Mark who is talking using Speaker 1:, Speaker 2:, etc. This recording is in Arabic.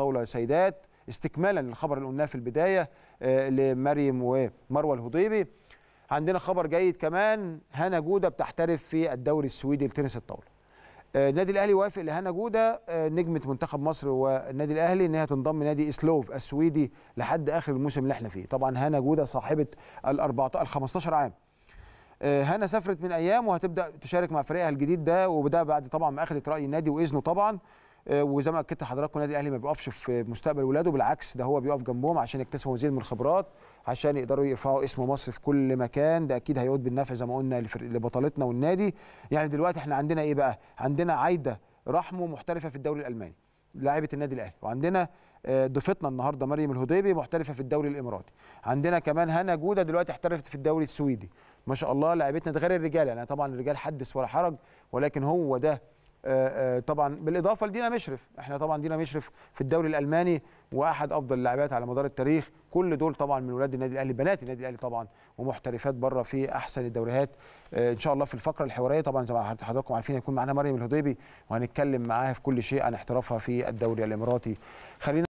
Speaker 1: طاوله سيدات استكمالا للخبر اللي قلناه في البدايه آه، لمريم ومروه الهضيبي عندنا خبر جيد كمان هنا جوده بتحترف في الدوري السويدي لتنس الطاوله آه، النادي الاهلي وافق لهنا جوده آه، نجمه منتخب مصر والنادي الاهلي انها تنضم نادي اسلوف السويدي لحد اخر الموسم اللي احنا فيه طبعا هنا جوده صاحبه ال 14 ال 15 عام هنا سافرت من ايام وهتبدا تشارك مع فريقها الجديد ده وده بعد طبعا ما اخذت راي النادي واذنه طبعا آه، وزي ما اكدت لحضراتكم النادي الاهلي ما بيقفش في مستقبل ولاده بالعكس ده هو بيقف جنبهم عشان يكتسبوا مزيد من الخبرات عشان يقدروا يرفعوا اسم مصر في كل مكان ده اكيد هيعود بالنفع زي ما قلنا لبطلتنا والنادي يعني دلوقتي احنا عندنا ايه بقى عندنا عايده رحمه محترفه في الدوري الالماني لاعيبه النادي الاهلي وعندنا آه، ضيفتنا النهارده مريم الهديبي محترفه في الدوري الاماراتي عندنا كمان هنا جوده دلوقتي احترفت في الدوري السويدي ما شاء الله لاعيبتنا ده غير الرجال يعني طبعا الرجال حدث ولا حرج ولكن هو ده آه، آه، طبعا بالاضافه لدينا مشرف احنا طبعا دينا مشرف في الدوري الالماني واحد افضل اللاعبات على مدار التاريخ كل دول طبعا من ولاد النادي الاهلي بنات النادي الاهلي طبعا ومحترفات بره في احسن الدوريات آه، ان شاء الله في الفقره الحواريه طبعا زي ما حضراتكم عارفين هيكون معانا مريم الهضيبي وهنتكلم معاها في كل شيء عن احترافها في الدوري الاماراتي خلينا